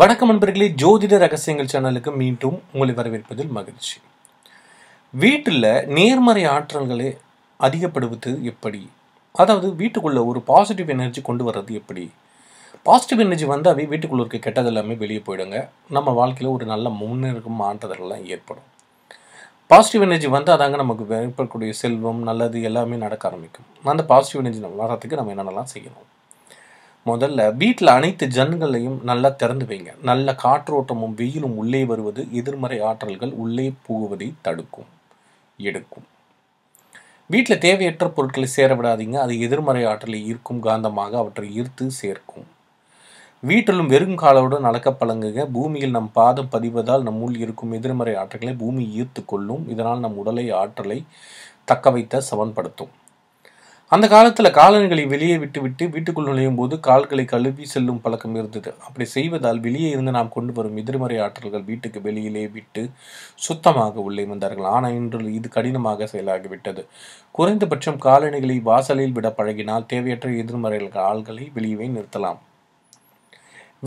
வணக்கம் நண்பர்களே ஜோதிட ரகசியங்கள் சேனலுக்கு மீண்டும் உங்களை வரவேற்பதில் மகிழ்ச்சி வீட்டில் நேர்மறை ஆற்றல்களை அதிகப்படுவது எப்படி அதாவது வீட்டுக்குள்ளே ஒரு பாசிட்டிவ் எனர்ஜி கொண்டு வர்றது எப்படி பாசிட்டிவ் எனர்ஜி வந்தாவே வீட்டுக்குள்ளே இருக்க கெட்டது எல்லாமே வெளியே போயிடுங்க நம்ம வாழ்க்கையில் ஒரு நல்ல முன்னேறும் மாற்றதெல்லாம் ஏற்படும் பாசிட்டிவ் எனர்ஜி வந்தால் தாங்க நமக்கு ஏற்படக்கூடிய செல்வம் நல்லது எல்லாமே நடக்க ஆரம்பிக்கும் அந்த பாசிட்டிவ் எனர்ஜி நம்ம வர்றதுக்கு நம்ம என்னென்னலாம் செய்யணும் முதல்ல வீட்டில் அனைத்து ஜன்னல்களையும் நல்லா திறந்து வைங்க நல்ல காற்றோட்டமும் வெயிலும் உள்ளே வருவது எதிர்மறை ஆற்றல்கள் உள்ளே புகுவதை தடுக்கும் எடுக்கும் வீட்டில் தேவையற்ற பொருட்களை சேர விடாதீங்க அது எதிர்மறை ஆற்றலை ஈர்க்கும் காந்தமாக அவற்றை ஈர்த்து சேர்க்கும் வீட்டிலும் வெறும் காலவுடன் அளக்க பழங்குங்க பூமியில் நம் பாதம் பதிவதால் நம் உள் இருக்கும் எதிர்மறை ஆற்றல்களை பூமி ஈர்த்து கொள்ளும் இதனால் நம் உடலை ஆற்றலை தக்க வைத்த சமன்படுத்தும் அந்த காலத்தில் காலணிகளை வெளியே விட்டுவிட்டு வீட்டுக்குள் நுழையும் போது கால்களை கழுவி செல்லும் பழக்கம் இருந்தது அப்படி செய்வதால் வெளியே இருந்து நாம் கொண்டு வரும் எதிர்மறை ஆற்றல்கள் வீட்டுக்கு வெளியிலே விட்டு சுத்தமாக உள்ளே வந்தார்கள் ஆனால் இன்று இது கடினமாக செயலாகிவிட்டது குறைந்தபட்சம் காலணிகளை வாசலில் விட பழகினால் தேவையற்ற எதிர்மறை ஆள்களை வெளியே நிறுத்தலாம்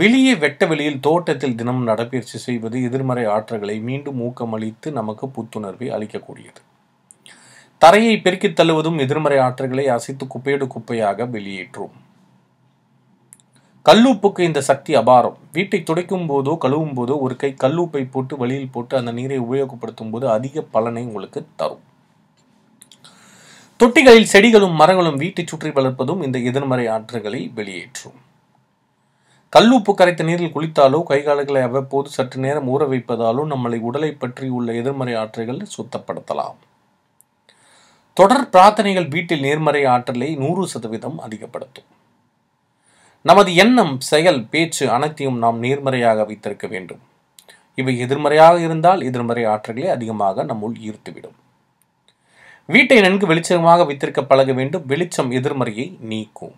வெளியே வெட்ட வெளியில் தோட்டத்தில் தினம் நடைபயிற்சி செய்வது எதிர்மறை ஆற்றல்களை மீண்டும் ஊக்கமளித்து நமக்கு புத்துணர்வை அளிக்கக்கூடியது தரையை பெருக்கித் தள்ளுவதும் எதிர்மறை ஆற்றல்களை அசைத்து குப்பையோடு குப்பையாக வெளியேற்றும் கல்லூப்புக்கு இந்த சக்தி அபாரம் வீட்டை துடைக்கும் போதோ கழுவும் போதோ ஒரு கை கல்லூப்பை போட்டு வழியில் போட்டு அந்த நீரை உபயோகப்படுத்தும் போது அதிக பலனை உங்களுக்கு தரும் தொட்டிகளில் செடிகளும் மரங்களும் வீட்டை சுற்றி வளர்ப்பதும் இந்த எதிர்மறை ஆற்றுகளை வெளியேற்றும் கல்லூப்பு கரைத்த நீரில் குளித்தாலோ கைகால்களை அவ்வப்போது சற்று நேரம் ஊற வைப்பதாலோ நம்மளை உடலை பற்றி உள்ள எதிர்மறை ஆற்றுகள் சுத்தப்படுத்தலாம் தொடர் பிரார்த்தனைகள் வீட்டில் நேர்மறை ஆற்றலை நூறு சதவீதம் அதிகப்படுத்தும் நமது எண்ணம் செயல் பேச்சு அனைத்தையும் நாம் நேர்மறையாக வைத்திருக்க வேண்டும் இவை எதிர்மறையாக இருந்தால் எதிர்மறை ஆற்றல்களை அதிகமாக நம்முள் ஈர்த்துவிடும் வீட்டை நன்கு வெளிச்சமாக வைத்திருக்க பழக வேண்டும் வெளிச்சம் எதிர்மறையை நீக்கும்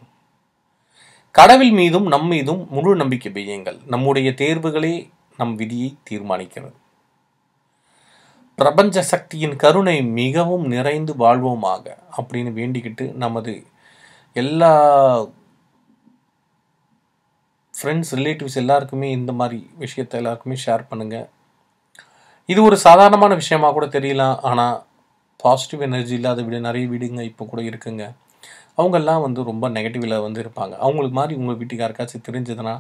கடவுள் மீதும் நம் மீதும் முழு நம்பிக்கை பெய்யுங்கள் நம்முடைய தேர்வுகளே நம் விதியை தீர்மானிக்கிறது பிரபஞ்ச சக்தியின் கருணை மிகவும் நிறைந்து வாழ்வோமாக அப்படின்னு வேண்டிக்கிட்டு நமது எல்லா ஃப்ரெண்ட்ஸ் ரிலேட்டிவ்ஸ் எல்லாருக்குமே இந்த மாதிரி விஷயத்தை எல்லாருக்குமே ஷேர் பண்ணுங்கள் இது ஒரு சாதாரணமான விஷயமாக கூட தெரியலாம் ஆனால் பாசிட்டிவ் எனர்ஜி இல்லாத வீடு நிறைய வீடுங்க இப்போ கூட இருக்குங்க அவங்கெல்லாம் வந்து ரொம்ப நெகட்டிவில் வந்து இருப்பாங்க அவங்களுக்கு மாதிரி உங்கள் வீட்டுக்காருக்காச்சும் தெரிஞ்சதுன்னா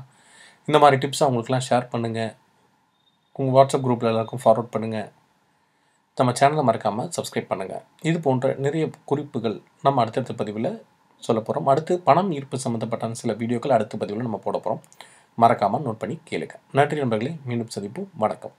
இந்த மாதிரி டிப்ஸ் அவங்களுக்குலாம் ஷேர் பண்ணுங்கள் உங்கள் வாட்ஸ்அப் குரூப்பில் எல்லாருக்கும் ஃபார்வர்ட் பண்ணுங்கள் நம்ம சேனலை மறக்காமல் சப்ஸ்கிரைப் பண்ணுங்கள் இது போன்ற நிறைய குறிப்புகள் நம்ம அடுத்தடுத்த பதிவில் சொல்ல போகிறோம் அடுத்து பணம் ஈர்ப்பு சம்மந்தப்பட்ட சில வீடியோக்கள் அடுத்த பதிவில் நம்ம போட போகிறோம் மறக்காமல் நோட் பண்ணி கேளுங்க நன்றி நண்பர்களே மீண்டும் சந்திப்போம் வணக்கம்